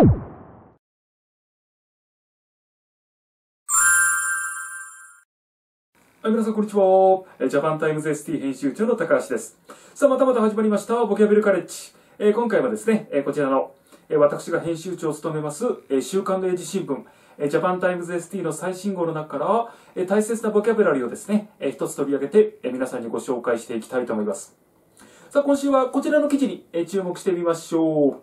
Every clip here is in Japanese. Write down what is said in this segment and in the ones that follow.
はい、皆さん、こんにちは。ジャパンタイムズ ST 編集長の高橋です。さあ、またまた始まりました、ボキャブルカレッジ。えー、今回はですね、えー、こちらの、えー、私が編集長を務めます、え週刊英ジ新聞、えジャパンタイムズ ST の最新号の中から、え大切なボキャブラリーをですね、えー、一つ取り上げて、え皆さんにご紹介していきたいと思います。さあ、今週はこちらの記事に、え注目してみましょう。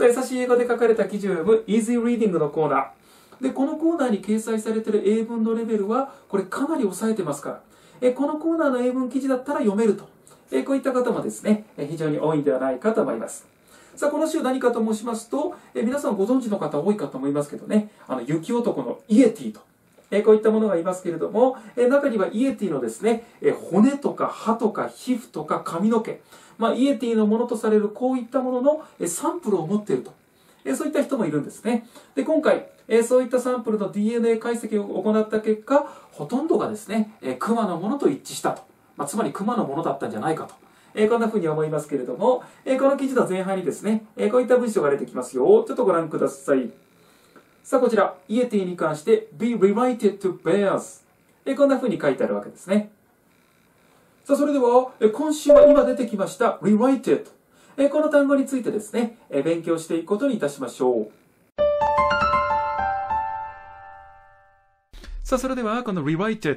さあ、優しい英語で書かれた記事を読む Easy Reading のコーナー。で、このコーナーに掲載されている英文のレベルは、これかなり抑えてますから。えこのコーナーの英文記事だったら読めると。えこういった方もですね、非常に多いんではないかと思います。さあ、この週何かと申しますと、え皆さんご存知の方多いかと思いますけどね、あの、雪男のイエティと。えこういったものがいますけれども、え中にはイエティのですね、え骨とか歯とか皮膚とか髪の毛、まあ、イエティのものとされるこういったもののサンプルを持っていると。そういった人もいるんですね。で、今回、そういったサンプルの DNA 解析を行った結果、ほとんどがですね、熊のものと一致したと。まあ、つまり熊のものだったんじゃないかと。えこんな風に思いますけれども、えこの記事の前半にですね、えこういった文章が出てきますよ。ちょっとご覧ください。さあ、こちら、イエティに関して、be related to bears。えこんな風に書いてあるわけですね。さあ、それでは、今週は今出てきました r e t e d この単語についてですね、勉強していくことにいたしましょう。さあ、それでは、この r e r i t e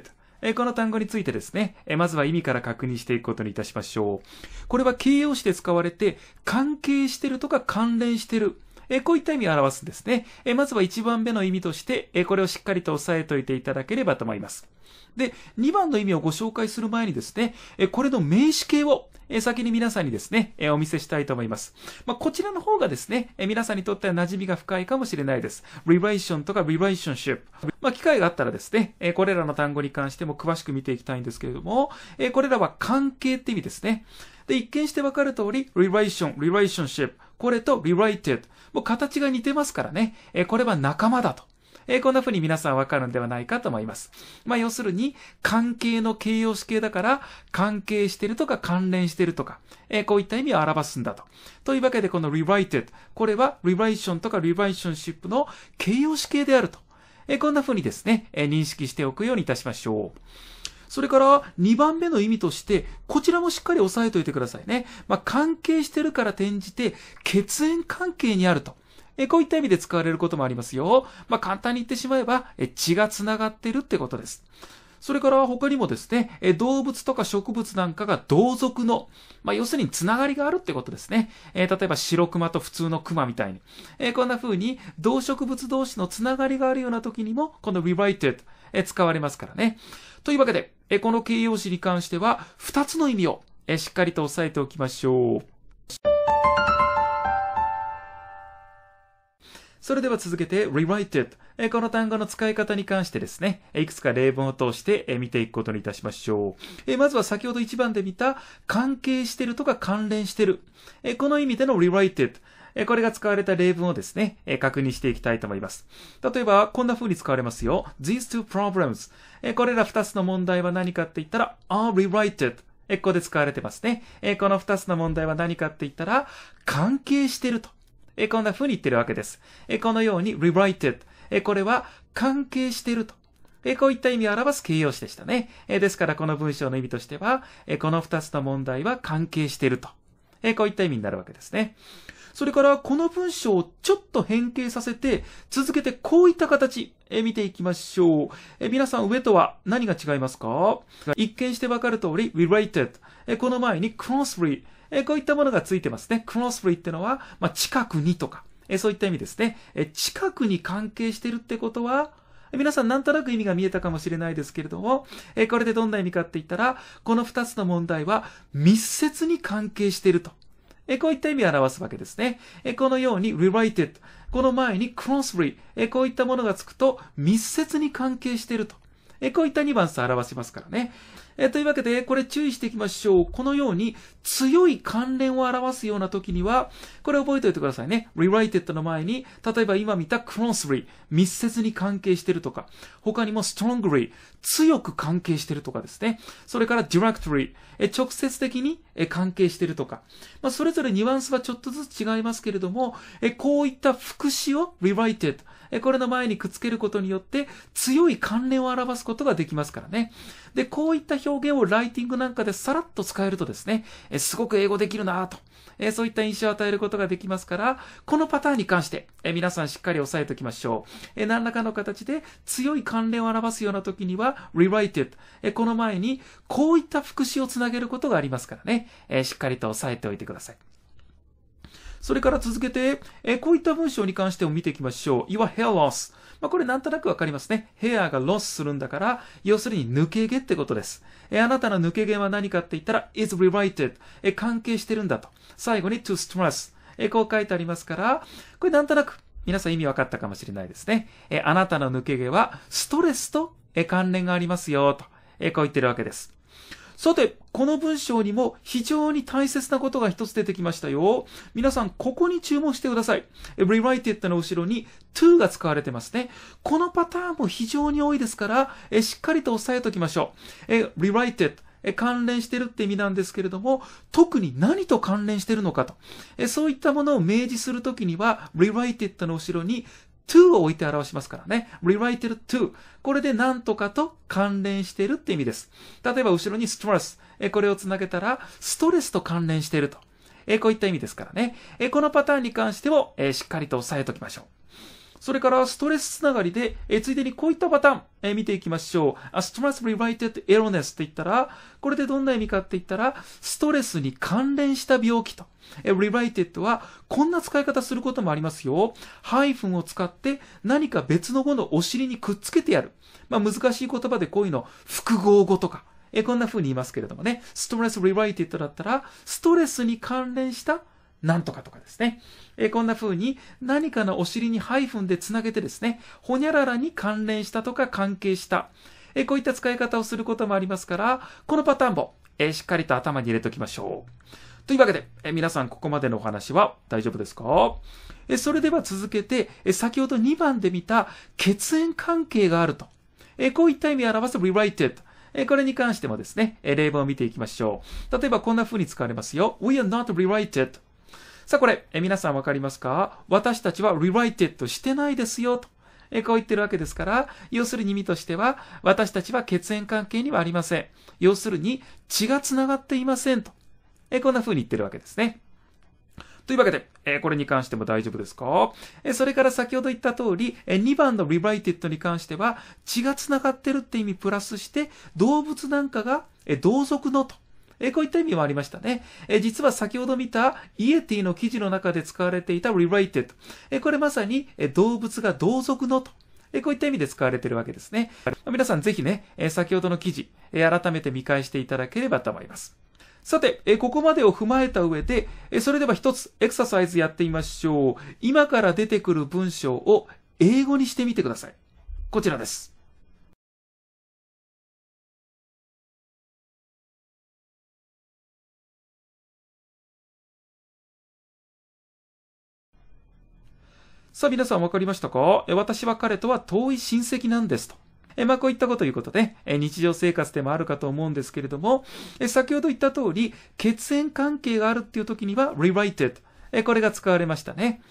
d この単語についてですね、まずは意味から確認していくことにいたしましょう。これは形容詞で使われて、関係してるとか関連してる。えこういった意味を表すんですね。えまずは1番目の意味として、えこれをしっかりと押さえておいていただければと思います。で、2番の意味をご紹介する前にですね、えこれの名詞形をえ先に皆さんにですね、えお見せしたいと思います。まあ、こちらの方がですね、え皆さんにとっては馴染みが深いかもしれないです。relation とか relationship。まあ、機会があったらですね、えこれらの単語に関しても詳しく見ていきたいんですけれども、えこれらは関係って意味ですね。で、一見してわかる通り、relation, relationship。これと related。もう形が似てますからね。えこれは仲間だと。えこんな風に皆さんわかるんではないかと思います。まあ、要するに、関係の形容詞形だから、関係してるとか関連してるとか、えこういった意味を表すんだと。というわけで、この r e r i t e d これは relation とか relationship の形容詞形であると。えこんな風にですね、え認識しておくようにいたしましょう。それから2番目の意味として、こちらもしっかり押さえておいてくださいね。まあ、関係してるから転じて、血縁関係にあると。えこういった意味で使われることもありますよ。まあ、簡単に言ってしまえば、え血が繋がってるってことです。それから他にもですね、動物とか植物なんかが同族の、まあ、要するに繋がりがあるってことですね。えー、例えば白熊と普通の熊みたいに。えー、こんな風に動植物同士の繋がりがあるような時にも、この r e l i t e d え使われますからね。というわけで、えこの形容詞に関しては、2つの意味をえしっかりと押さえておきましょう。それでは続けて rewrite it。この単語の使い方に関してですね、いくつか例文を通して見ていくことにいたしましょう。まずは先ほど1番で見た関係してるとか関連してる。この意味での rewrite it。これが使われた例文をですね、確認していきたいと思います。例えば、こんな風に使われますよ。These two problems、これら二つの問題は何かって言ったら、are related。ここで使われてますね。この二つの問題は何かって言ったら、関係してると。こんな風に言ってるわけです。このように related。これは関係してると。こういった意味を表す形容詞でしたね。ですからこの文章の意味としては、この二つの問題は関係しているとえー、こういった意味になるわけですね。それから、この文章をちょっと変形させて、続けてこういった形、え見ていきましょう。え皆さん、上とは何が違いますか一見してわかる通り、related。えこの前に closely。えこういったものがついてますね。closely ってのは、まあ、近くにとか、えそういった意味ですね。え近くに関係してるってことは、皆さんなんとなく意味が見えたかもしれないですけれども、えー、これでどんな意味かって言ったら、この二つの問題は密接に関係していると。えー、こういった意味を表すわけですね。えこのように r e r i t e d この前に closely、えこういったものがつくと密接に関係していると。えこういったニュアンスを表しますからね。えというわけで、これ注意していきましょう。このように強い関連を表すような時には、これ覚えておいてくださいね。related の前に、例えば今見た closely、密接に関係してるとか、他にも strongly、強く関係してるとかですね。それから directly、え直接的に関係してるとか、まあ、それぞれニュアンスはちょっとずつ違いますけれども、えこういった副詞を related、これの前にくっつけることによって強い関連を表すことができますからね。で、こういった表現をライティングなんかでさらっと使えるとですね、すごく英語できるなと、そういった印象を与えることができますから、このパターンに関して、皆さんしっかり押さえておきましょう。何らかの形で強い関連を表すような時には、related。この前にこういった副詞をつなげることがありますからね、しっかりと押さえておいてください。それから続けて、えこういった文章に関しても見ていきましょう。Your hair loss。まあ、これなんとなくわかりますね。ヘアがロスするんだから、要するに抜け毛ってことです。えあなたの抜け毛は何かって言ったら、is related。え関係してるんだと。最後に to stress。えこう書いてありますから、これなんとなく皆さん意味わかったかもしれないですね。えあなたの抜け毛はストレスとえ関連がありますよ、と、えこう言ってるわけです。さて、この文章にも非常に大切なことが一つ出てきましたよ。皆さん、ここに注目してください。rewrited の後ろに to が使われてますね。このパターンも非常に多いですから、えしっかりと押さえておきましょう。rewrited 関連してるって意味なんですけれども、特に何と関連してるのかと。そういったものを明示するときには、rewrited の後ろに to を置いて表しますからね。r e r i t e d to。これで何とかと関連しているって意味です。例えば後ろに stress。これをつなげたら、ストレスと関連していると。こういった意味ですからね。このパターンに関しても、しっかりと押さえておきましょう。それからストレスつながりで、えー、ついでにこういったパターン、えー、見ていきましょう。stress related illness って言ったら、これでどんな意味かって言ったら、ストレスに関連した病気と。えー、related は、こんな使い方することもありますよ。ハイフンを使って何か別の語のお尻にくっつけてやる。まあ難しい言葉でこういうの、複合語とか。えー、こんな風に言いますけれどもね、ストレス related だったら、ストレスに関連したなんとかとかですね。えー、こんな風に何かのお尻にハイフンでつなげてですね、ほにゃららに関連したとか関係した、えー、こういった使い方をすることもありますから、このパターンも、えー、しっかりと頭に入れておきましょう。というわけで、え皆さんここまでのお話は大丈夫ですかえそれでは続けて、え先ほど2番で見た血縁関係があると。えこういった意味を表す related。これに関してもですね、例文を見ていきましょう。例えばこんな風に使われますよ。We are not related さあこれ、え皆さんわかりますか私たちは rewrited してないですよと。えこう言ってるわけですから、要するに意味としては、私たちは血縁関係にはありません。要するに血が繋がっていませんと。えこんな風に言ってるわけですね。というわけで、えこれに関しても大丈夫ですか、えそれから先ほど言った通り、え2番の rewrited に関しては、血が繋がってるって意味プラスして、動物なんかが、え同族のと、えこういった意味もありましたね。え実は先ほど見たイエティの記事の中で使われていた related。えこれまさに、え動物が同族のと。えこういった意味で使われているわけですね。皆さんぜひね、え先ほどの記事、え改めて見返していただければと思います。さて、えここまでを踏まえた上で、えそれでは一つエクササイズやってみましょう。今から出てくる文章を英語にしてみてください。こちらです。さあ皆さん分かりましたか私は彼とは遠い親戚なんですと。えまあ、こういったこということで、え日常生活でもあるかと思うんですけれども、え先ほど言った通り、血縁関係があるっていう時には r e r i t e d えこれが使われましたね。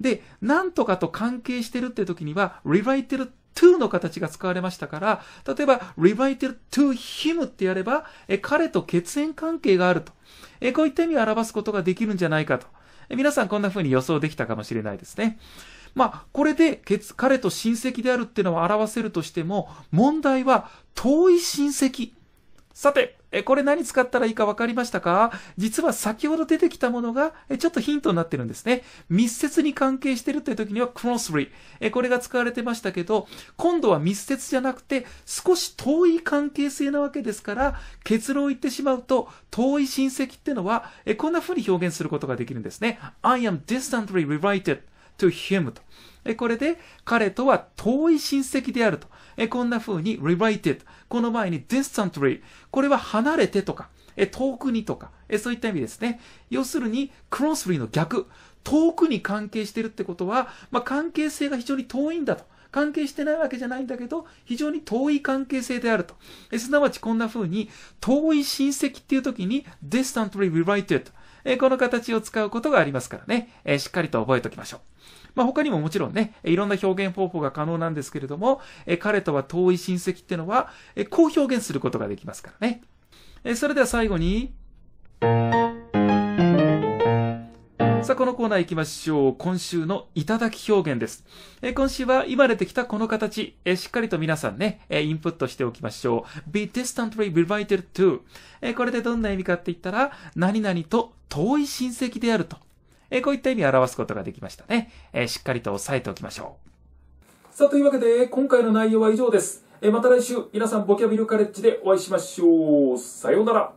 で、なんとかと関係してるっていう時には r e r i t e d to の形が使われましたから、例えば r e r i t e d to him ってやれば、え彼と血縁関係があると。えこういった意味を表すことができるんじゃないかと。皆さんこんな風に予想できたかもしれないですね。まあ、これで、彼と親戚であるっていうのを表せるとしても、問題は、遠い親戚。さて、これ何使ったらいいか分かりましたか実は先ほど出てきたものが、ちょっとヒントになってるんですね。密接に関係してるという時には、クロス l y これが使われてましたけど、今度は密接じゃなくて、少し遠い関係性なわけですから、結論を言ってしまうと、遠い親戚ってのは、こんな風に表現することができるんですね。I am distantly related to him と。これで彼とは遠い親戚であると。こんな風に related。この前に distantly。これは離れてとか、遠くにとか、そういった意味ですね。要するに c r o s e l y の逆。遠くに関係してるってことは、まあ、関係性が非常に遠いんだと。関係してないわけじゃないんだけど、非常に遠い関係性であると。すなわちこんな風に、遠い親戚っていう時に distantly related。えこの形を使うことがありますからね、えしっかりと覚えておきましょう。まあ、他にももちろんね、いろんな表現方法が可能なんですけれども、え彼とは遠い親戚ってのは、えこう表現することができますからね。えそれでは最後に、さあ、このコーナー行きましょう。今週のいただき表現です。え今週は今出てきたこの形、えしっかりと皆さんね、えインプットしておきましょう。be distantly related to、えこれでどんな意味かって言ったら、何々と遠い親戚であると。えこういった意味を表すことができましたね。えしっかりと押さえておきましょう。さあ、というわけで、今回の内容は以上です。えまた来週、皆さんボキャビルカレッジでお会いしましょう。さようなら。